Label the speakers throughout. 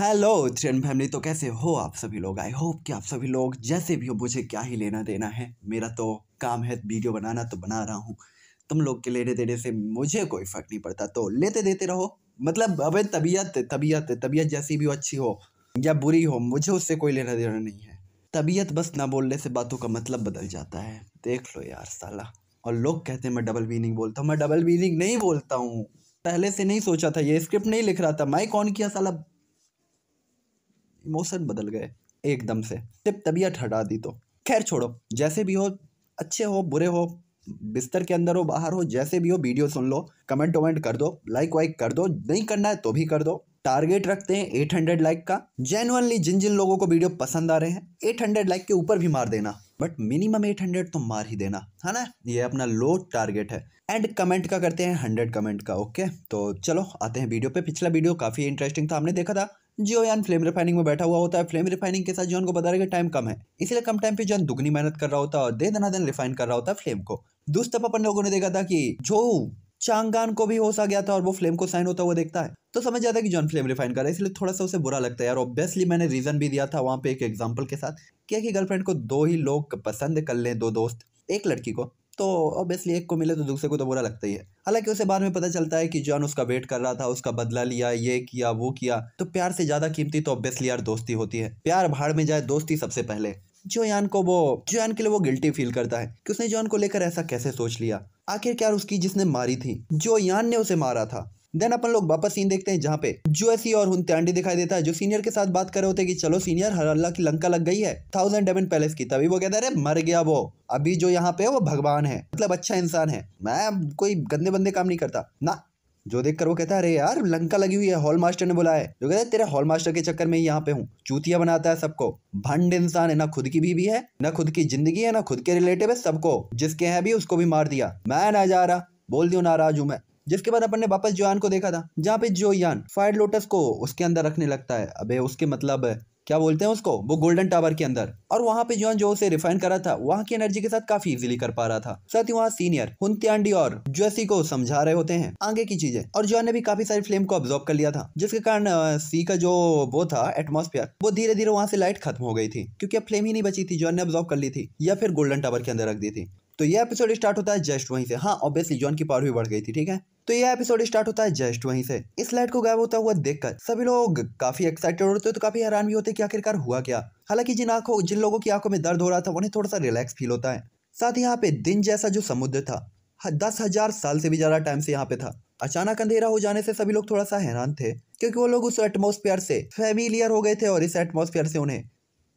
Speaker 1: Hello train family तो कैसे हो आप सभी लोग आई होप कि आप सभी लोग जैसे भी हो मुझे क्या ही लेना देना है मेरा तो काम है वीडियो बनाना तो बना रहा हूँ तुम लोग के लेने देने से मुझे कोई फ़र्क नहीं पड़ता तो लेते देते रहो मतलब अब तबीयत तबीयत तबीयत जैसी भी अच्छी हो या बुरी हो मुझे उससे कोई लेना देना नहीं है तबीयत बस ना बोलने से बातों का मतलब बदल जाता है देख लो यार साला और लोग कहते हैं मैं डबल मीनिंग बोलता हूँ मैं डबल मीनिंग नहीं बोलता हूँ पहले से नहीं सोचा था ये स्क्रिप्ट नहीं लिख रहा था मैं कौन किया साला मौसम बदल गए एकदम से सिर्फ तबीयत हटा दी तो खैर छोड़ो जैसे भी हो अच्छे हो बुरे हो बिस्तर के अंदर हो बाहर हो जैसे भी हो वीडियो सुन लो कमेंट वमेंट कर दो लाइक वाइक कर दो नहीं करना है तो भी कर दो टारगेट रखते हैं एट हंड्रेड लाइक का जेनुअनली जिन जिन लोगों को वीडियो पसंद आ रहे हैं एट हंड्रेड लाइक के ऊपर भी मार देना बट मिनिमम एट हंड्रेड तो मार ही देना है ना ये अपना लो टारगेट है एंड कमेंट का करते हैं हंड्रेड कमेंट का ओके तो चलो आते हैं वीडियो पे पिछला वीडियो काफ़ी इंटरेस्टिंग था हमने देखा था जियो यान फ्लेम रिफाइनिंग में बैठा हुआ होता है फ्लेम रिफाइनिंग के साथ जो को बता रहा है टाइम कम है इसलिए कम टाइम पे जियोन दुगनी मेहनत कर रहा होता है और दे दना दिन रिफाइन कर रहा होता है फ्लेम को दूसरी तरफ अपन लोगों ने देखा था कि जो चांगान को भी होशा गया था और वो फ्लेम को साइन होता हुआ देखता है तो समझ जाता है कि जॉन फ्लेम रिफाइन कर रहा है इसलिए थोड़ा सा उसे बुरा लगता है यार ऑब्वियसली मैंने रीजन भी दिया था वहाँ पे एक एग्जांपल के साथ क्या कि गर्लफ्रेंड को दो ही लोग पसंद कर लें दो दोस्त एक लड़की को तो ऑब्वियसली एक को मिले तो दूसरे को तो बुरा लगता ही है हालांकि उसे बाद में पता चलता है कि जॉन उसका वेट कर रहा था उसका बदला लिया ये किया वो किया तो प्यार से ज़्यादा कीमती तो ऑब्वियसली यार दोस्ती होती है प्यार भाड़ में जाए दोस्ती सबसे पहले जोयान को वो जोयान के लिए वो गिल्टी फील करता है कि उसने जॉन को लेकर ऐसा कैसे सोच लिया आखिर क्या उसकी जिसने मारी थी जोयान ने उसे मारा था देन अपन लोग वापस सीन देखते हैं जहाँ पे जो ऐसी और हुंत्यांडी दिखाई देता है जो सीनियर के साथ बात कर रहे होते हैं कि चलो सीनियर हर अल्लाह की लंका लग गई है थाउजेंड डेवन पैलेस की तभी वो कहता है अरे मर गया वो अभी जो यहाँ पे वो भगवान है मतलब अच्छा इंसान है मैं कोई गंदे बंदे काम नहीं करता ना जो देखकर वो कहता है अरे यार लंका लगी हुई है हॉल मास्टर ने बुलाया है जो कहता है तेरे हॉल मास्टर के चक्कर में ही यहाँ पे हूँ चूतिया बनाता है सबको भंड इंसान है ना खुद की बीवी है ना खुद की जिंदगी है ना खुद के रिलेटिव है सबको जिसके हैं भी उसको भी मार दिया मैं ना जा रहा बोल दियो नाराज हूँ मैं जिसके बाद अपन ने वापस जोयान को देखा था जहाँ पे जोयान फायर लोटस को उसके अंदर रखने लगता है अबे उसके मतलब क्या बोलते हैं उसको वो गोल्डन टावर के अंदर और वहाँ पे जोन जो उसे रिफाइन करा था वहाँ की एनर्जी के साथ काफी इजीली कर पा रहा था साथ ही वहाँ सीनियर हुंत्यांडी और जोसी को समझा रहे होते हैं आगे की चीजें और जोन ने भी काफी सारी फ्लेम को ऑब्जॉर्व कर लिया था जिसके कारण सी का जो वो था एटमोसफियर वो धीरे धीरे वहाँ से लाइट खत्म हो गई थी क्योंकि अब फ्लेम ही नहीं बची थी जोन ने ऑब्जॉर्व कर ली थी या फिर गोल्डन टावर के अंदर रख दी थी तो यह एपिसोड स्टार्ट होता है जस्ट वहीं से हाँ ऑब्वियसली जॉन की पावर भी बढ़ गई थी ठीक है तो यह एपिसोड स्टार्ट होता है जस्ट वहीं से इस लाइट को गायब होता हुआ देखकर सभी लोग काफी एक्साइटेड होते हैं तो काफी हैरान भी होते हैं कि आखिरकार हुआ क्या हालांकि जिन आंखों जिन लोगों की आंखों में दर्द हो रहा था उन्हें थोड़ा सा रिलैक्स फील होता है साथ ही यहाँ पे दिन जैसा जो समुद्र था दस हजार साल से भी ज्यादा टाइम से यहाँ पे था अचानक अंधेरा हो जाने से सभी लोग थोड़ा सा हैरान थे क्योंकि वो लोग उस एटमोस्फेयर से फेमिलियर हो गए थे और इस एटमोस्फेयर से उन्हें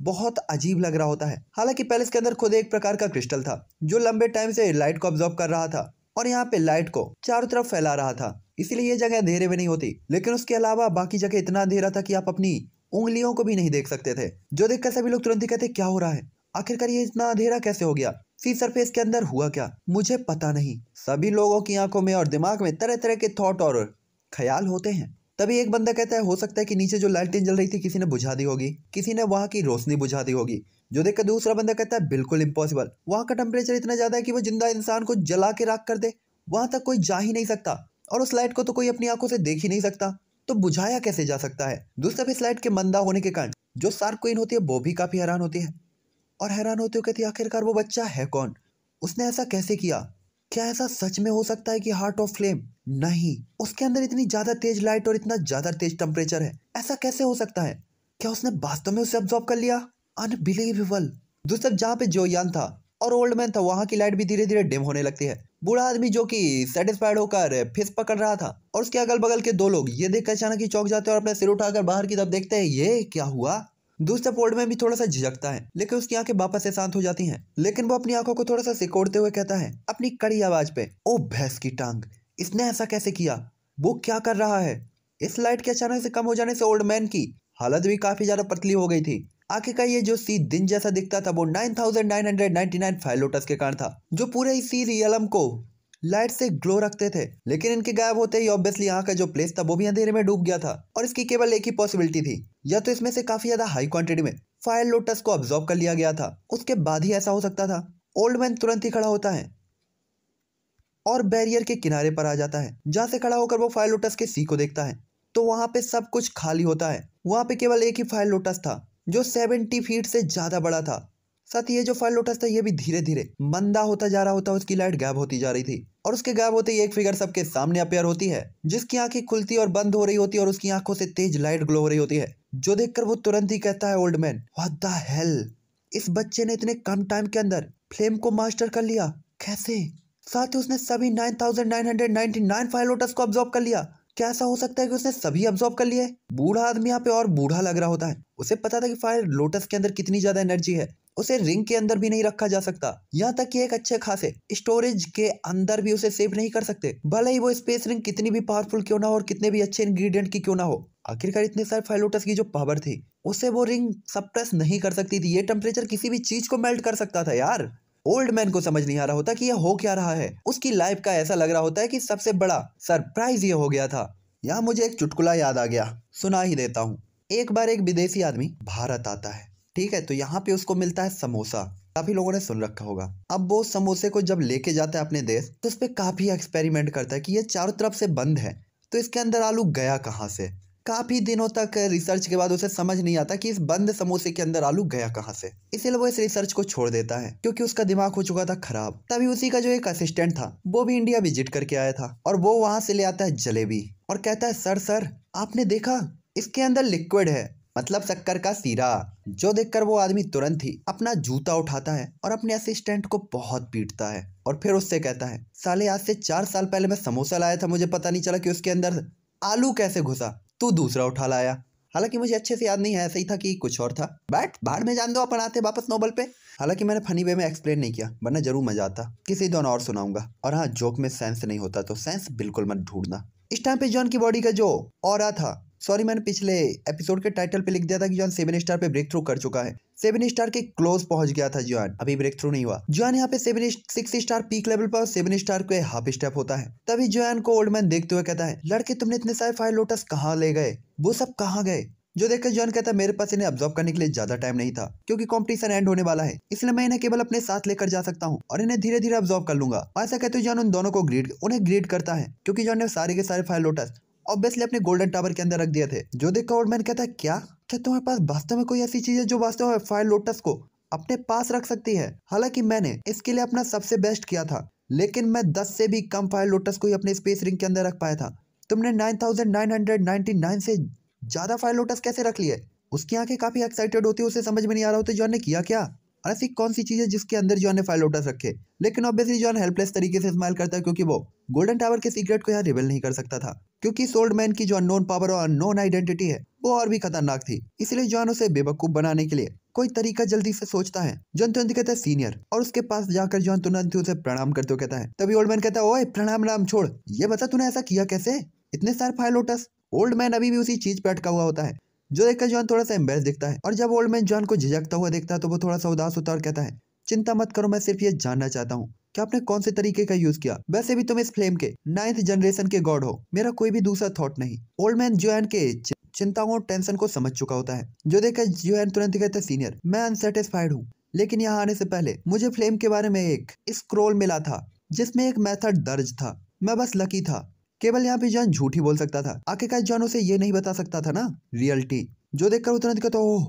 Speaker 1: बहुत अजीब लग रहा होता है हालांकि पैलेस के अंदर खुद एक प्रकार का क्रिस्टल था जो लंबे टाइम से लाइट को ऑब्जॉर्व कर रहा था और यहाँ पे लाइट को चारों तरफ फैला रहा था इसीलिए ये जगह अंधेरे में नहीं होती लेकिन उसके अलावा बाकी जगह इतना अंधेरा था कि आप अपनी उंगलियों को भी नहीं देख सकते थे जो देखकर सभी लोग तुरंत ही कहते क्या हो रहा है आखिरकार ये इतना अंधेरा कैसे हो गया सी सरफेस के अंदर हुआ क्या मुझे पता नहीं सभी लोगों की आंखों में और दिमाग में तरह तरह के थॉट और ख्याल होते हैं तभी एक बंदा कहता है हो सकता है कि नीचे जो लालटेन जल रही थी किसी ने बुझा दी होगी किसी ने वहाँ की रोशनी बुझा दी होगी जो देखकर दूसरा बंदा कहता है बिल्कुल इम्पॉसिबल वहाँ का टेम्परेचर इतना ज़्यादा है कि वो जिंदा इंसान को जला के राख कर दे वहाँ तक कोई जा ही नहीं सकता और उस लाइट को तो कोई अपनी आंखों से देख ही नहीं सकता तो बुझाया कैसे जा सकता है दूसरा फिर लाइट के मंदा होने के कारण जो सार्क क्वीन होती है वो भी काफ़ी हैरान होती है और हैरान होते हुए कहती है आखिरकार वो बच्चा है कौन उसने ऐसा कैसे किया क्या ऐसा सच में हो सकता है कि हार्ट ऑफ फ्लेम नहीं उसके अंदर इतनी ज़्यादा तेज लाइट और इतना ज़्यादा तेज टेम्परेचर है ऐसा कैसे हो सकता है क्या उसने वास्तव में उसे ऑब्जॉर्व कर लिया अनबिलीवेबल दूसरा जहाँ पे जो यान था और ओल्ड मैन था वहाँ की लाइट भी धीरे धीरे डिम होने लगती है बूढ़ा आदमी जो कि सेटिस्फाइड होकर फिस पकड़ रहा था और उसके अगल बगल के दो लोग ये देखकर अचानक ही चौक जाते हैं और अपने सिर उठाकर बाहर की तरफ देखते हैं ये क्या हुआ दूसरे पोर्ड में भी थोड़ा सा झिझकता है लेकिन उसकी आंखें वापस से शांत हो जाती हैं लेकिन वो अपनी आंखों को थोड़ा सा सिकोड़ते हुए कहता है अपनी कड़ी आवाज पे ओ भैंस की टांग इसने ऐसा कैसे किया वो क्या कर रहा है इस लाइट के अचानक से कम हो जाने से ओल्ड मैन की हालत भी काफी ज्यादा पतली हो गई थी आखिर का ये जो सी दिन जैसा दिखता था वो 9999 फाइलोटस के कारण था जो पूरे इसी रियलम को लाइट से ग्लो रखते थे लेकिन इनके गायब होते ही ऑब्वियसली यहाँ का जो प्लेस था वो भी अंधेरे में डूब गया था और इसकी केवल एक ही पॉसिबिलिटी थी या तो इसमें से काफी ज्यादा हाई क्वांटिटी में फायर लोटस को ऑब्जॉर्व कर लिया गया था उसके बाद ही ऐसा हो सकता था ओल्ड मैन तुरंत ही खड़ा होता है और बैरियर के किनारे पर आ जाता है जहां से खड़ा होकर वो फायर लोटस के सी को देखता है तो वहां पे सब कुछ खाली होता है वहां पे केवल एक ही फायर लोटस था जो सेवेंटी फीट से ज़्यादा बड़ा था साथ ही ये जो फाइल लोटस था ये भी धीरे धीरे मंदा होता जा रहा होता उसकी लाइट गैप होती जा रही थी और उसके गायब होते ही एक फिगर सबके सामने अपेयर होती है जिसकी आंखें खुलती और बंद हो रही होती है और उसकी आंखों से तेज लाइट ग्लो हो रही होती है जो देखकर वो तुरंत ही कहता है ओल्ड मैन द हेल इस बच्चे ने इतने कम टाइम के अंदर फ्लेम को मास्टर कर लिया कैसे साथ ही उसने सभी नाइन फाइल लोटस को ऑब्जॉर्व कर लिया क्या ऐसा हो सकता है कि उसने सभी ऑब्जॉर्व कर लिए बूढ़ा आदमी यहाँ पे और बूढ़ा लग रहा होता है उसे पता था कि फायर लोटस के अंदर कितनी ज्यादा एनर्जी है उसे रिंग के अंदर भी नहीं रखा जा सकता यहाँ तक कि एक अच्छे खासे स्टोरेज के अंदर भी उसे सेव नहीं कर सकते भले ही वो स्पेस रिंग कितनी भी पावरफुल क्यों ना हो और कितने भी अच्छे इंग्रेडिएंट की क्यों ना हो आखिरकार इतने सारे फाइलोटस की जो पावर थी उसे वो रिंग सप्रेस नहीं कर सकती थी ये टेम्परेचर किसी भी चीज को मेल्ट कर सकता था यार ओल्ड मैन को समझ नहीं आ रहा होता कि यह हो क्या रहा है उसकी लाइफ का ऐसा लग रहा होता है कि सबसे बड़ा सरप्राइज ये हो गया था यहाँ मुझे एक चुटकुला याद आ गया सुना ही देता हूँ एक बार एक विदेशी आदमी भारत आता है ठीक है तो यहाँ पे उसको मिलता है समोसा काफी लोगों ने सुन रखा होगा अब वो समोसे को जब लेके जाता है अपने देश तो उस पर काफी एक्सपेरिमेंट करता है कि ये चारों तरफ से बंद है तो इसके अंदर आलू गया कहाँ से काफी दिनों तक रिसर्च के बाद उसे समझ नहीं आता कि इस बंद समोसे के अंदर आलू गया कहाँ से इसलिए वो इस रिसर्च को छोड़ देता है क्योंकि उसका दिमाग हो चुका था खराब तभी उसी का जो एक असिस्टेंट था वो भी इंडिया विजिट करके आया था और वो वहां से ले आता है जलेबी और कहता है सर सर आपने देखा इसके अंदर लिक्विड है मतलब शक्कर का सीरा जो देखकर वो आदमी तुरंत ही अपना जूता उठाता है और अपने असिस्टेंट को बहुत पीटता है और फिर उससे कहता है साले आज से चार साल पहले मैं समोसा लाया था मुझे पता नहीं चला कि उसके अंदर आलू कैसे घुसा तू दूसरा उठा लाया हालांकि मुझे अच्छे से याद नहीं है ऐसा ही था कि कुछ और था बैठ बाहर में जान दो अपन आते वापस नोबल पे हालांकि मैंने फनी वे में एक्सप्लेन नहीं किया वरना जरूर मजा आता किसी दोनों और सुनाऊंगा और हाँ जोक में सेंस नहीं होता तो सेंस बिल्कुल मत ढूंढना इस टाइम पे जॉन की बॉडी का जो और था सॉरी मैंने पिछले एपिसोड के टाइटल पे लिख दिया था कि जॉन सेवन स्टार पे ब्रेक थ्रू कर चुका है सेवन स्टार के क्लोज पहुंच गया था जॉन अभी ब्रेक थ्रू नहीं हुआ जॉन यहाँ पे seven six star peak level पर सेवन स्टार के हाफ स्टेप होता है तभी जॉन को ओल्ड मैन देखते हुए कहता है लड़के तुमने इतने सारे फायर लोटस कहाँ ले गए वो सब कहाँ गए जो देखकर जॉन कहता है मेरे पास इन्हें ऑब्जॉर्व करने के लिए ज्यादा टाइम नहीं था क्योंकि कंपटीशन एंड होने वाला है इसलिए मैं इन्हें केवल अपने साथ लेकर जा सकता हूँ और इन्हें धीरे धीरे ऑब्जॉर्व कर लूंगा ऐसा कहते हुए जॉन उन दोनों को ग्रीड उन्हें ग्रीड करता है क्योंकि जॉन ने सारे के सारे फाइल लोटस ऑब्वियसली अपने गोल्डन टावर के अंदर रख दिए थे जो देखा ओल्ड मैन कहता है क्या क्या तुम्हारे पास वास्तव में कोई ऐसी चीज़ है जो वास्तव में फायर लोटस को अपने पास रख सकती है हालांकि मैंने इसके लिए अपना सबसे बेस्ट किया था लेकिन मैं दस से भी कम फायर लोटस को ही अपने स्पेस रिंग के अंदर रख पाया था तुमने नाइन से ज़्यादा फायर लोटस कैसे रख लिए उसकी आंखें काफ़ी एक्साइटेड होती है उसे समझ में नहीं आ रहा होता जॉन ने किया क्या और ऐसी कौन सी चीज़ है जिसके अंदर जॉन ने फायर लोटस रखे लेकिन ऑब्वियसली जॉन हेल्पलेस तरीके से स्माइल करता है क्योंकि वो गोल्डन टावर के सीक्रेट को यहाँ रिवील नहीं कर सकता था क्योंकि इस ओल्ड मैन की जो अननोन पावर और अननोन आइडेंटिटी है वो और भी खतरनाक थी इसलिए जॉन उसे बेवकूफ बनाने के लिए कोई तरीका जल्दी से सोचता है जॉन तुरंत कहता है सीनियर और उसके पास जाकर जॉन तुरंत उसे प्रणाम करते हुए कहता है तभी ओल्ड मैन कहता है ओए प्रणाम राम छोड़ ये बता तूने ऐसा किया कैसे इतने सार फाइल ओल्ड मैन अभी भी उसी चीज पे अटका हुआ होता है जो देखकर जॉन थोड़ा सा एम्बेस दिखता है और जब ओल्ड मैन जॉन को झिझकता हुआ देखता है तो वो थोड़ा सा उदास होता है और कहता है चिंता मत करो मैं सिर्फ ये जानना चाहता हूँ कि आपने कौन से तरीके का यूज किया वैसे भी तुम इस फ्लेम के नाइन्थ जनरेशन के गॉड हो मेरा कोई भी दूसरा थॉट नहीं ओल्ड मैन जोएन के चिंताओं और टेंशन को समझ चुका होता है जो देखकर एन तुरंत कहता सीनियर मैं अनसेटिस्फाइड हूँ लेकिन यहाँ आने से पहले मुझे फ्लेम के बारे में एक स्क्रोल मिला था जिसमें एक मेथड दर्ज था मैं बस लकी था केवल यहाँ पे जॉन झूठ ही बोल सकता था आखिरकार जॉन उसे ये नहीं बता सकता था ना रियलिटी जो देखकर वो तुरंत कहता ओह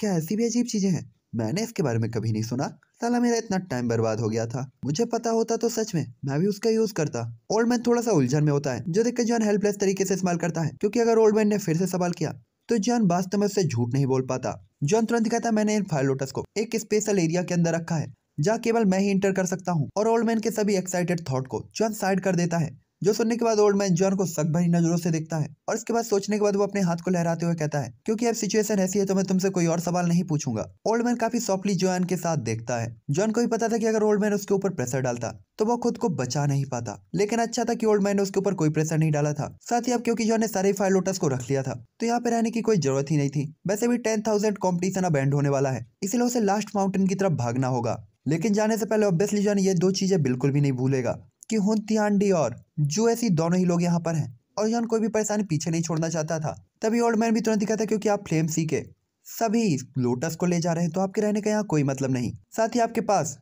Speaker 1: क्या ऐसी भी अजीब चीजें हैं मैंने इसके बारे में कभी नहीं सुना साला मेरा इतना टाइम बर्बाद हो गया था मुझे पता होता तो सच में मैं भी उसका यूज करता ओल्ड मैन थोड़ा सा उलझन में होता है जो देखकर जॉन हेल्पलेस तरीके से इस्तेमाल करता है क्योंकि अगर ओल्ड मैन ने फिर से सवाल किया तो जॉन वास्तव में उससे झूठ नहीं बोल पाता जॉन तुरंत कहता मैंने इन फायर लोटस को एक स्पेशल एरिया के अंदर रखा है जहाँ केवल मैं ही इंटर कर सकता हूँ और ओल्ड मैन के सभी एक्साइटेड थॉट को जॉन साइड कर देता है जो सुनने के बाद ओल्ड मैन जॉन को शक भरी नजरों से देखता है और इसके बाद सोचने के बाद वो अपने हाथ को लहराते हुए कहता है क्योंकि अब सिचुएशन ऐसी है तो मैं तुमसे कोई और सवाल नहीं पूछूंगा ओल्ड मैन काफी सॉफ्टली जॉन के साथ देखता है जॉन को भी पता था कि अगर ओल्ड मैन उसके ऊपर प्रेशर डालता तो वो खुद को बचा नहीं पाता लेकिन अच्छा था कि ओल्ड मैन ने उसके ऊपर कोई प्रेशर नहीं डाला था साथ ही अब क्योंकि जॉन ने सारे फाइव लोटस को रख लिया था तो यहाँ पे रहने की कोई जरूरत ही नहीं थी वैसे भी टेन थाउजेंड कॉम्पिटिशन अब एंड होने वाला है इसीलिए उसे लास्ट माउंटेन की तरफ भागना होगा लेकिन जाने से पहले ऑब्वियसली जॉन ये दो चीजें बिल्कुल भी नहीं भूलेगा कि होन तियांडी और जो ऐसी दोनों ही लोग यहाँ पर हैं और यहाँ कोई भी परेशानी पीछे नहीं छोड़ना चाहता था तभी ओल्ड मैन भी तुरंत दिखा था क्योंकि आप फ्लेम सीखे सभी लोटस को ले जा रहे हैं तो आपके रहने का यहाँ कोई मतलब नहीं साथ ही आपके पास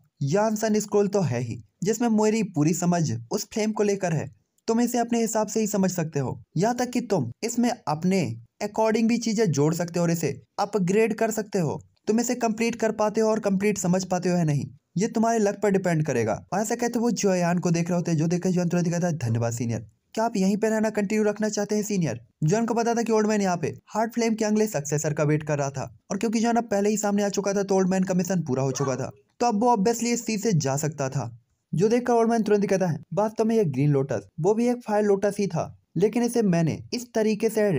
Speaker 1: सन स्क्रोल तो है ही जिसमें मोरी पूरी समझ उस फ्लेम को लेकर है तुम इसे अपने हिसाब से ही समझ सकते हो यहाँ तक कि तुम इसमें अपने अकॉर्डिंग भी चीजें जोड़ सकते हो और इसे अपग्रेड कर सकते हो तुम इसे कंप्लीट कर पाते हो और कंप्लीट समझ पाते हो या नहीं ये तुम्हारे लक पर डिपेंड करेगा और ऐसा कहते वो जोयान को देख रहे होते जो देखकर जोन तुरंत कहता है धन्यवाद सीनियर क्या आप यहीं पर रहना कंटिन्यू रखना चाहते हैं सीनियर जॉन को पता था कि ओल्ड मैन यहाँ पे हार्ट फ्लेम के अगले सक्सेसर का वेट कर रहा था और क्योंकि जॉन अब पहले ही सामने आ चुका था तो ओल्ड मैन का मिशन पूरा हो चुका था तो अब वो ऑब्वियसली इस चीज से जा सकता था जो देखकर ओल्ड मैन तुरंत कहता है बात तो मैं ये ग्रीन लोटस वो भी एक फायर लोटस ही था लेकिन इसे मैंने इस तरीके से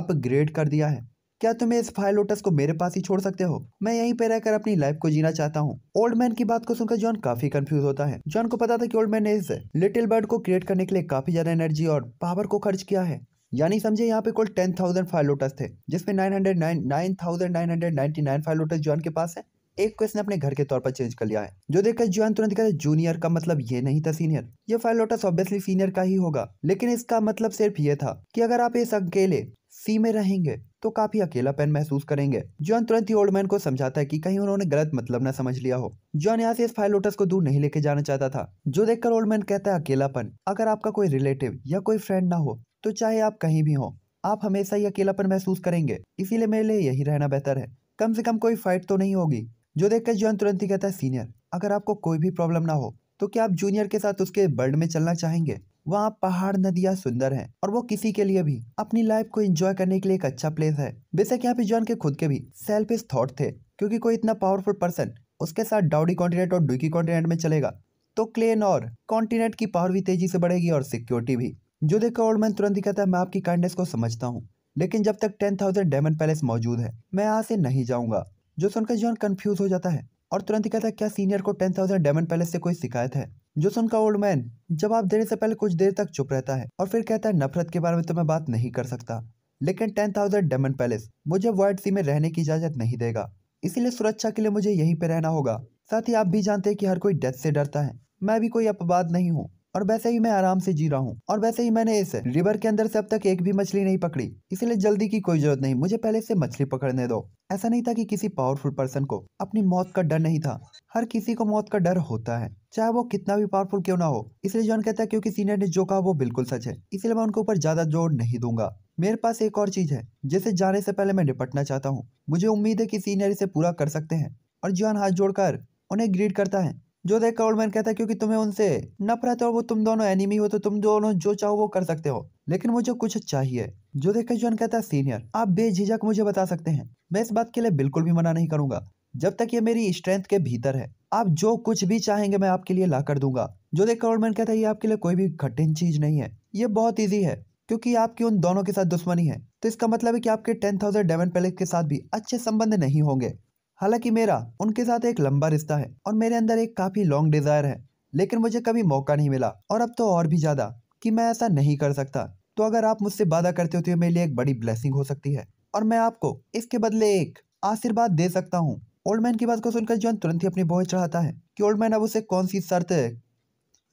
Speaker 1: अपग्रेड कर दिया है क्या तुम इस फायर लोटस को मेरे पास ही छोड़ सकते हो मैं यहीं पर रहकर अपनी लाइफ को जीना चाहता हूँ ओल्ड मैन की बात को सुनकर जॉन काफी कंफ्यूज होता है जॉन को पता था कि ओल्ड मैन ने इस लिटिल बर्ड को क्रिएट करने के लिए काफी ज्यादा एनर्जी और पावर को खर्च किया है यानी समझे यहाँ पे कुल टेन थाउजेंड फाइल लोटस थे जिसमें nine hundred nine nine thousand nine hundred ninety nine fire lotus John के पास है एक को इसने अपने घर के तौर पर चेंज कर लिया है जो देखकर जॉन तुरंत कहता है जूनियर का मतलब ये नहीं था सीनियर ये फायर लोटस ऑब्वियसली सीनियर का ही होगा लेकिन इसका मतलब सिर्फ ये था कि अगर आप इस अकेले सी में रहेंगे तो काफी अकेलापन महसूस करेंगे जॉन तुरंत ही ओल्ड मैन को समझाता है कि कहीं उन्होंने गलत मतलब न समझ लिया हो जॉन यहाँ से इस फाइल लोटस को दूर नहीं लेके जाना चाहता था जो देखकर ओल्ड मैन कहता है अकेलापन अगर आपका कोई रिलेटिव या कोई फ्रेंड ना हो तो चाहे आप कहीं भी हो आप हमेशा ही अकेलापन महसूस करेंगे इसीलिए मेरे लिए यही रहना बेहतर है कम से कम कोई फाइट तो नहीं होगी जो देखकर जॉन तुरंत ही कहता है सीनियर अगर आपको कोई भी प्रॉब्लम ना हो तो क्या आप जूनियर के साथ उसके बर्ड में चलना चाहेंगे वहाँ पहाड़ नदियाँ सुंदर है और वो किसी के लिए भी अपनी लाइफ को एंजॉय करने के लिए एक अच्छा प्लेस है बेशक यहाँ पे जॉन के खुद के भी सेल्फिश थॉट थे क्योंकि कोई इतना पावरफुल पर्सन उसके साथ डाउडी कॉन्टिनेंट और डुकी कॉन्टिनेंट में चलेगा तो क्लेन और कॉन्टिनेंट की पावर भी तेजी से बढ़ेगी और सिक्योरिटी भी जो देखकर ओल्ड मैन तुरंत ही कहता है मैं आपकी काइंडनेस को समझता हूँ लेकिन जब तक टेन थाउजेंड डायमंड पैलेस मौजूद है मैं यहाँ से नहीं जाऊँगा जो सुनकर जॉन कंफ्यूज हो जाता है और तुरंत ही कहता है क्या सीनियर को टेन थाउजेंड डायमंड पैलेस से कोई शिकायत है जो सुनका ओल्ड मैन जवाब देने से पहले कुछ देर तक चुप रहता है और फिर कहता है नफरत के बारे में तो मैं बात नहीं कर सकता लेकिन टेन थाउजेंड डायमंड पैलेस मुझे वर्ल्ड सी में रहने की इजाजत नहीं देगा इसीलिए सुरक्षा के लिए मुझे यहीं पे रहना होगा साथ ही आप भी जानते हैं कि हर कोई डेथ से डरता है मैं भी कोई अपवाद नहीं हूँ और वैसे ही मैं आराम से जी रहा हूँ और वैसे ही मैंने इस रिवर के अंदर से अब तक एक भी मछली नहीं पकड़ी इसलिए जल्दी की कोई जरूरत नहीं मुझे पहले से मछली पकड़ने दो ऐसा नहीं था कि किसी पावरफुल पर्सन को अपनी मौत का डर नहीं था हर किसी को मौत का डर होता है चाहे वो कितना भी पावरफुल क्यों ना हो इसलिए जॉन कहता है क्योंकि सीनियर ने जो कहा वो बिल्कुल सच है इसलिए मैं उनके ऊपर ज्यादा जोर नहीं दूंगा मेरे पास एक और चीज है जिसे जाने से पहले मैं निपटना चाहता हूँ मुझे उम्मीद है की सीनियर इसे पूरा कर सकते हैं और जॉन हाथ जोड़कर उन्हें ग्रीड करता है जो देख कर ओल्डमैन कहता है क्योंकि तुम्हें उनसे नफरत और वो तुम दोनों एनिमी हो तो तुम दोनों जो चाहो वो कर सकते हो लेकिन मुझे कुछ चाहिए जो देख जॉन कहता है सीनियर आप बेझिझक मुझे बता सकते हैं मैं इस बात के लिए बिल्कुल भी मना नहीं करूंगा जब तक ये मेरी स्ट्रेंथ के भीतर है आप जो कुछ भी चाहेंगे मैं आपके लिए ला कर दूंगा जो देख कर ओल्डमैन कहता है ये आपके लिए कोई भी कठिन चीज नहीं है ये बहुत ईजी है क्योंकि आपकी उन दोनों के साथ दुश्मनी है तो इसका मतलब है कि आपके टेन थाउजेंड डेवन पैलेस के साथ भी अच्छे संबंध नहीं होंगे हालांकि मेरा उनके साथ एक लंबा रिश्ता है और मेरे अंदर एक काफी लॉन्ग डिजायर है लेकिन मुझे कभी मौका नहीं मिला और अब तो और भी ज्यादा कि मैं ऐसा नहीं कर सकता तो अगर आप मुझसे वादा करते हो तो मेरे लिए एक बड़ी ब्लेसिंग हो सकती है और मैं आपको इसके बदले एक आशीर्वाद दे सकता हूँ ओल्ड मैन की बात को सुनकर जॉन तुरंत ही अपनी बोह चढ़ाता है कि ओल्ड मैन अब उसे कौन सी शर्त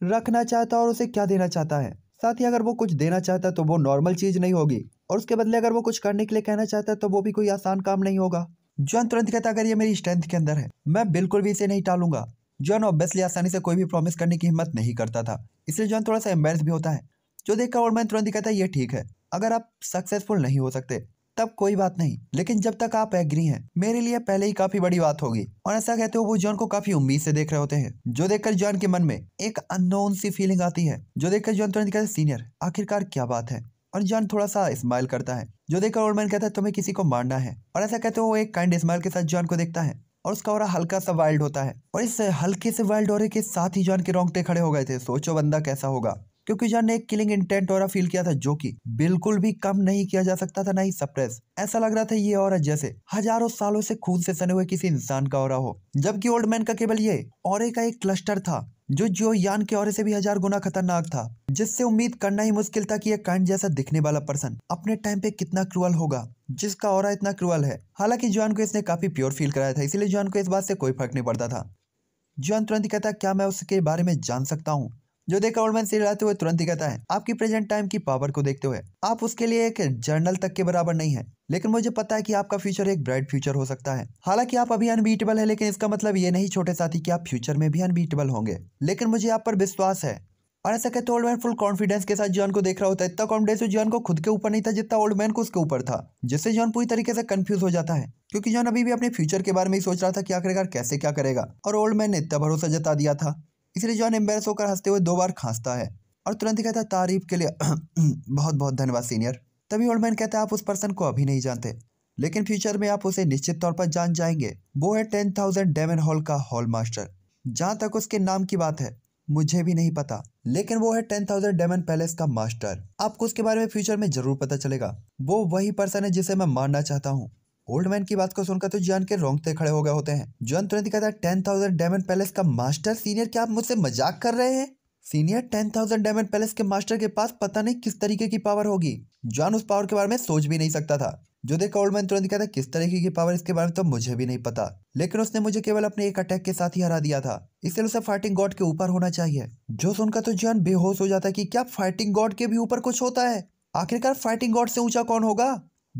Speaker 1: रखना चाहता और उसे क्या देना चाहता है साथ ही अगर वो कुछ देना चाहता तो वो नॉर्मल चीज़ नहीं होगी और उसके बदले अगर वो कुछ करने के लिए कहना चाहता है तो वो भी कोई आसान काम नहीं होगा जॉन तुरंत कहता अगर ये मेरी स्ट्रेंथ के अंदर है मैं बिल्कुल भी इसे नहीं टालूंगा जॉन ऑब्वियसली आसानी से कोई भी प्रॉमिस करने की हिम्मत नहीं करता था इसलिए जॉन थोड़ा सा एम्बेस भी होता है जो देखकर और मैन तुरंत कहता है ये ठीक है अगर आप सक्सेसफुल नहीं हो सकते तब कोई बात नहीं लेकिन जब तक आप एग्री हैं मेरे लिए पहले ही काफी बड़ी बात होगी और ऐसा कहते हुए वो जॉन को काफी उम्मीद से देख रहे होते हैं जो देखकर जॉन के मन में एक अननोन सी फीलिंग आती है जो देखकर जॉन तुरंत कहते सीनियर आखिरकार क्या बात है और जॉन थोड़ा सा स्माइल करता है जो देखकर ओल्ड मैन कहता है तुम्हें किसी को मारना है और ऐसा कहते हुए वो एक काइंड स्माइल के साथ जॉन को देखता है और उसका और हल्का सा वाइल्ड होता है और इस हल्के से वाइल्ड और के साथ ही जॉन के रोंगटे खड़े हो गए थे सोचो बंदा कैसा होगा क्योंकि जॉन ने एक किलिंग इंटेंट और फील किया था जो कि बिल्कुल भी कम नहीं किया जा सकता था ना ही सप्रेस ऐसा लग रहा था ये और जैसे हजारों सालों से खून से सने हुए किसी इंसान का और हो जबकि ओल्ड मैन का केवल ये और का एक क्लस्टर था जो जो यान के और से भी हजार गुना खतरनाक था जिससे उम्मीद करना ही मुश्किल था कि यह कांड जैसा दिखने वाला पर्सन अपने टाइम पे कितना क्रूअल होगा जिसका और इतना क्रूअल है हालांकि जॉन को इसने काफी प्योर फील कराया था इसलिए जॉन को इस बात से कोई फर्क नहीं पड़ता था जॉन तुरंत कहता क्या मैं उसके बारे में जान सकता हूँ जो देखकर मैन सिर हिलाते हुए तुरंत ही कहता है आपकी प्रेजेंट टाइम की पावर को देखते हुए आप उसके लिए एक जर्नल तक के बराबर नहीं है लेकिन मुझे पता है कि आपका फ्यूचर एक ब्राइट फ्यूचर हो सकता है हालांकि आप अभी अनबीटेबल है लेकिन इसका मतलब ये नहीं छोटे साथी कि आप फ्यूचर में भी अनबीटेबल होंगे लेकिन मुझे आप पर विश्वास है और ऐसा कहते ओल्ड मैन फुल कॉन्फिडेंस के साथ जॉन को देख रहा होता है इतना कॉन्फिडेंस जॉन को खुद के ऊपर नहीं था जितना ओल्ड मैन को उसके ऊपर था जिससे जॉन पूरी तरीके से कंफ्यूज हो जाता है क्योंकि जॉन अभी भी अपने फ्यूचर के बारे में ही सोच रहा था कि आखिरकार कैसे क्या करेगा और ओल्ड मैन ने इतना भरोसा जता दिया था इसलिए जॉन एम्बेस होकर हंसते हुए दो बार खांसता है और तुरंत ही कहता है तारीफ के लिए बहुत बहुत धन्यवाद सीनियर तभी ओल्ड मैन कहता है आप उस पर्सन को अभी नहीं जानते लेकिन फ्यूचर में आप उसे निश्चित तौर पर जान जाएंगे वो है टेन थाउजेंड डेमन हॉल का हॉल मास्टर जहाँ तक उसके नाम की बात है मुझे भी नहीं पता लेकिन वो है टेन थाउजेंड डेमन पैलेस का मास्टर आपको उसके बारे में फ्यूचर में जरूर पता चलेगा वो वही पर्सन है जिसे मैं मारना चाहता हूँ ओल्ड मैन की बात को सुनकर तो जॉन के रोंगते खड़े हो गए होते हैं जॉन तुरंत कहता है टेन थाउजेंड डायमंड पैलेस का मास्टर सीनियर क्या आप मुझसे मजाक कर रहे हैं senior ten thousand diamond palace के मास्टर के पास पता नहीं किस तरीके की पावर होगी जॉन उस पावर के बारे में सोच भी नहीं सकता था जो देखा ओल्ड मैन तुरंत कहता है किस तरीके की पावर इसके बारे में तो मुझे भी नहीं पता लेकिन उसने मुझे केवल अपने एक अटैक के साथ ही हरा दिया था इसलिए उसे फाइटिंग गॉड के ऊपर होना चाहिए जो सुनकर तो जॉन बेहोश हो जाता है कि क्या फाइटिंग गॉड के भी ऊपर कुछ होता है आखिरकार फाइटिंग गॉड से ऊंचा कौन होगा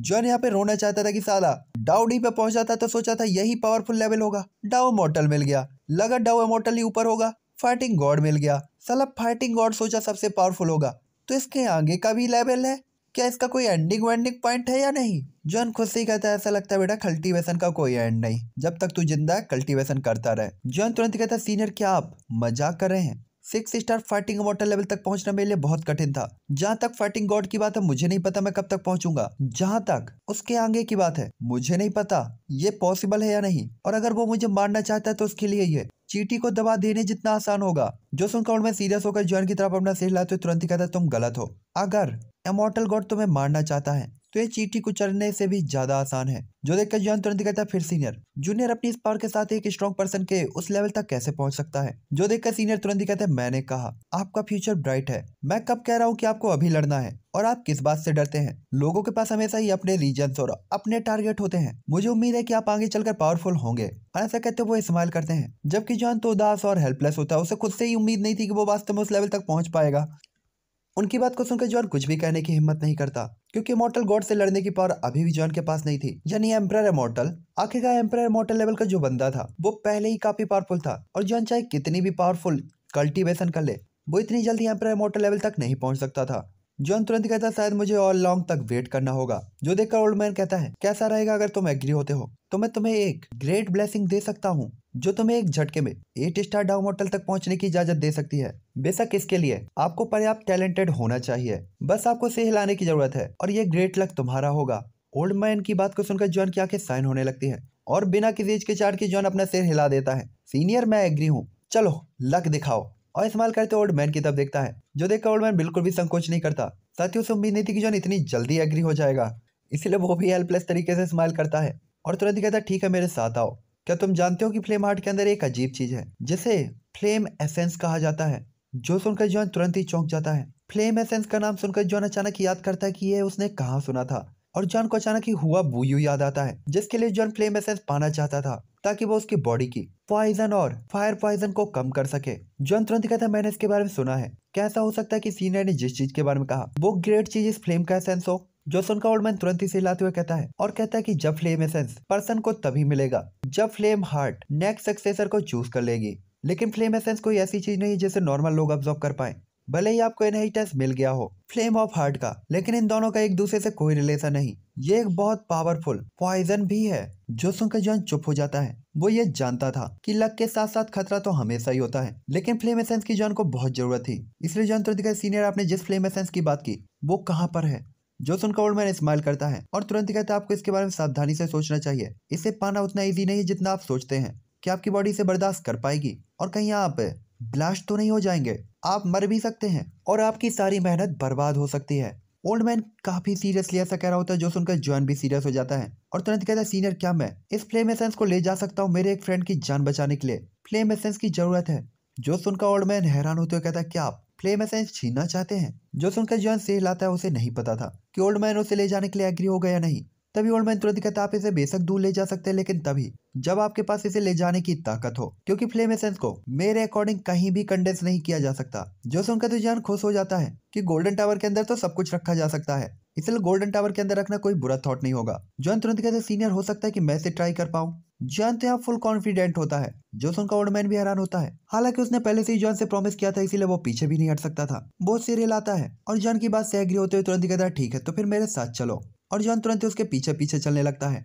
Speaker 1: जॉन यहाँ पे रोना चाहता था कि साला डाउडी पे पहुंच जाता तो सोचा था यही पावरफुल लेवल होगा डाउ मॉटल मिल गया लगा डाउ मॉटल ही ऊपर होगा फाइटिंग गॉड मिल गया साला फाइटिंग गॉड सोचा सबसे पावरफुल होगा तो इसके आगे का भी लेवल है क्या इसका कोई एंडिंग वेंडिंग पॉइंट है या नहीं जॉन खुद से ही कहता है ऐसा लगता है बेटा कल्टीवेशन का कोई एंड नहीं जब तक तू जिंदा है कल्टीवेशन करता रहे जॉन तुरंत कहता है सीनियर क्या आप मजाक कर रहे हैं six star fighting motor level तक पहुंचना मेरे लिए बहुत कठिन था जहां तक फाइटिंग गॉड की बात है मुझे नहीं पता मैं कब तक पहुंचूंगा जहां तक उसके आगे की बात है मुझे नहीं पता ये पॉसिबल है या नहीं और अगर वो मुझे मारना चाहता है तो उसके लिए ये चीटी को दबा देने जितना आसान होगा जो सुनकर उनमें सीरियस होकर जॉन की तरफ अपना सिर लाते तुरंत ही कहता तुम गलत हो अगर इमोटल गॉड तुम्हें मारना चाहता है तो ये चीटी को चढ़ने से भी ज्यादा आसान है जो देखकर जॉन तुरंत कहता है फिर सीनियर जूनियर अपनी इस पावर के साथ एक स्ट्रॉन्ग पर्सन के उस लेवल तक कैसे पहुंच सकता है जो देखकर सीनियर तुरंत कहते हैं मैंने कहा आपका फ्यूचर ब्राइट है मैं कब कह रहा हूँ की आपको अभी लड़ना है और आप किस बात से डरते हैं लोगों के पास हमेशा ही अपने रीजन और अपने टारगेट होते हैं मुझे उम्मीद है कि आप आगे चलकर पावरफुल होंगे ऐसा कहते वो इस्तेमाल करते हैं जबकि जॉन तो उदास और हेल्पलेस होता है उसे खुद से ही उम्मीद नहीं थी कि वो वास्तव में उस लेवल तक पहुंच पाएगा उनकी बात को सुनकर जॉन कुछ भी कहने की हिम्मत नहीं करता क्योंकि मोटल गॉड से लड़ने की पावर अभी भी जॉन के पास नहीं थी यानी एम्प्रर मॉर्टल आखिरकार एम्प्रायर मॉर्टल लेवल का जो बंदा था वो पहले ही काफी पावरफुल था और जॉन चाहे कितनी भी पावरफुल कल्टिवेशन कर ले वो इतनी जल्दी एम्प्रायर मॉर्टल लेवल तक नहीं पहुंच सकता था जॉन तुरंत कहता शायद मुझे और लॉन्ग तक वेट करना होगा जो देखकर ओल्ड मैन कहता है कैसा रहेगा अगर तुम एग्री होते हो तो मैं तुम्हें एक ग्रेट ब्लेसिंग दे सकता हूँ जो तुम्हें एक झटके में एट स्टार डाउ होटल तक पहुंचने की इजाजत दे सकती है बेशक इसके लिए आपको पर्याप्त टैलेंटेड होना चाहिए बस आपको से हिलाने की जरूरत है और ये ग्रेट लक तुम्हारा होगा ओल्ड मैन की बात को सुनकर जॉन की आंखें साइन होने लगती है और बिना किसी हिचकिचाट के जॉन अपना सिर हिला देता है सीनियर मैं एग्री हूँ चलो लक दिखाओ और इस्तेमाल करते ओल्ड मैन की तरफ देखता है जो देखकर ओल्ड मैन बिल्कुल भी संकोच नहीं करता साथ ही उसे उम्मीद नहीं थी कि जॉन इतनी जल्दी एग्री हो जाएगा इसलिए वो भी हेल्पलेस तरीके से स्माइल करता है और तुरंत ही कहता है ठीक है मेरे साथ आओ क्या तुम जानते हो कि फ्लेम हार्ट के अंदर एक अजीब चीज है जिसे फ्लेम एसेंस कहा जाता है जो सुनकर जॉन तुरंत ही चौंक जाता है फ्लेम एसेंस का नाम सुनकर जॉन अचानक याद करता है कि यह उसने कहा सुना था और जॉन को अचानक ही हुआ बुयू याद आता है जिसके लिए जॉन फ्लेम एसेंस पाना चाहता था ताकि वो उसकी बॉडी की पॉइजन और फायर पॉइजन को कम कर सके जॉन तुरंत कहता है मैंने इसके बारे में सुना है कैसा हो सकता है कि सीनियर ने जिस चीज के बारे में कहा वो ग्रेट चीज इस फ्लेम का एसेंस हो जो सुनकर ओल्ड मैन तुरंत ही से हिलाते हुए कहता है और कहता है कि जब फ्लेम एसेंस पर्सन को तभी मिलेगा जब फ्लेम हार्ट नेक्स्ट सक्सेसर को चूज कर लेगी लेकिन फ्लेम एसेंस कोई ऐसी चीज नहीं जिसे नॉर्मल लोग ऑब्जॉर्व कर पाए भले ही आपको इनहेरिटेंस मिल गया हो फ्लेम ऑफ हार्ट का लेकिन इन दोनों का एक दूसरे से कोई रिलेशन नहीं ये एक बहुत पावरफुल पॉइजन भी है जो सुनकर जॉन चुप हो जाता है वो ये जानता था कि लक के साथ साथ खतरा तो हमेशा ही होता है लेकिन फ्लेम एसेंस की जॉन को बहुत जरूरत थी इसलिए जॉन तुरंत सीनियर आपने जिस फ्लेम एसेंस की बात की वो कहाँ पर है जो सुनकर ओल्ड मैन स्माइल करता है और तुरंत कहता है आपको इसके बारे में सावधानी से सोचना चाहिए इसे पाना उतना ईजी नहीं है जितना आप सोचते हैं कि आपकी बॉडी इसे बर्दाश्त कर पाएगी और कहीं आप ब्लास्ट तो नहीं हो जाएंगे आप मर भी सकते हैं और आपकी सारी मेहनत बर्बाद हो सकती है ओल्ड मैन काफी सीरियसली ऐसा कह रहा होता है जो सुनकर जॉन भी सीरियस हो जाता है और तुरंत कहता है सीनियर क्या मैं इस फ्लेम एसेंस को ले जा सकता हूँ मेरे एक फ्रेंड की जान बचाने के लिए फ्लेम एसेंस की जरूरत है जो सुनकर ओल्ड मैन हैरान होते हुए कहता है क्या आप फ्लेम एसेंस छीनना चाहते हैं जो सुनकर जॉन सिर लाता है उसे नहीं पता था कि ओल्ड मैन उसे ले जाने के लिए एग्री हो गया नहीं तभी ओल्ड मैन तुरंत कहता आप इसे बेशक दूर ले जा सकते हैं लेकिन तभी जब आपके पास इसे ले जाने की ताकत हो क्योंकि फ्लेम एसेंस को मेरे अकॉर्डिंग कहीं भी कंडेंस नहीं किया जा सकता जो सुनकर तो जान खुश हो जाता है कि गोल्डन टावर के अंदर तो सब कुछ रखा जा सकता है इसलिए गोल्डन टावर के अंदर रखना कोई बुरा थॉट नहीं होगा जॉन तुरंत कहते सीनियर हो सकता है कि मैं इसे ट्राई कर पाऊँ जानते यहाँ फुल कॉन्फिडेंट होता है जोसन का ओल्डमैन भी हैरान होता है हालांकि उसने पहले से ही जॉन से प्रॉमिस किया था इसीलिए वो पीछे भी नहीं हट सकता था बहुत सीरियल आता है और जॉन की बात से एग्री होते हुए तुरंत ही कहता है ठीक है तो फिर मेरे साथ चलो और जॉन तुरंत ही उसके पीछे पीछे चलने लगता है